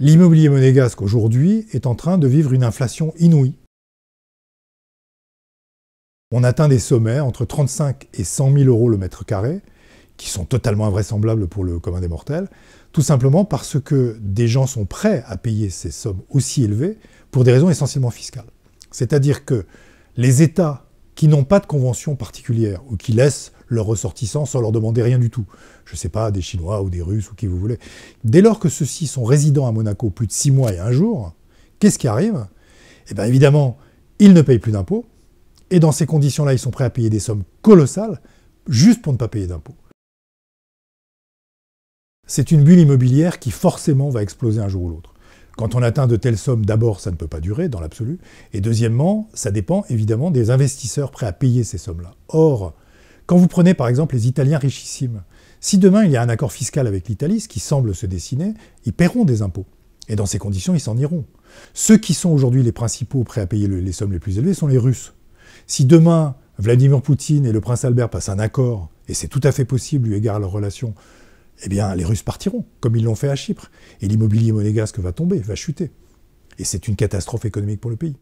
L'immobilier monégasque aujourd'hui est en train de vivre une inflation inouïe. On atteint des sommets entre 35 et 100 000 euros le mètre carré, qui sont totalement invraisemblables pour le commun des mortels, tout simplement parce que des gens sont prêts à payer ces sommes aussi élevées pour des raisons essentiellement fiscales. C'est-à-dire que les États qui n'ont pas de convention particulière ou qui laissent leurs ressortissants sans leur demander rien du tout. Je ne sais pas, des Chinois ou des Russes ou qui vous voulez. Dès lors que ceux-ci sont résidents à Monaco plus de six mois et un jour, qu'est-ce qui arrive Eh bien évidemment, ils ne payent plus d'impôts. Et dans ces conditions-là, ils sont prêts à payer des sommes colossales juste pour ne pas payer d'impôts. C'est une bulle immobilière qui forcément va exploser un jour ou l'autre. Quand on atteint de telles sommes, d'abord, ça ne peut pas durer dans l'absolu. Et deuxièmement, ça dépend évidemment des investisseurs prêts à payer ces sommes-là. Or, quand vous prenez par exemple les Italiens richissimes, si demain il y a un accord fiscal avec l'Italie, ce qui semble se dessiner, ils paieront des impôts. Et dans ces conditions, ils s'en iront. Ceux qui sont aujourd'hui les principaux prêts à payer les sommes les plus élevées sont les Russes. Si demain Vladimir Poutine et le prince Albert passent un accord, et c'est tout à fait possible eu égard à leurs relation, eh bien les Russes partiront, comme ils l'ont fait à Chypre. Et l'immobilier monégasque va tomber, va chuter. Et c'est une catastrophe économique pour le pays.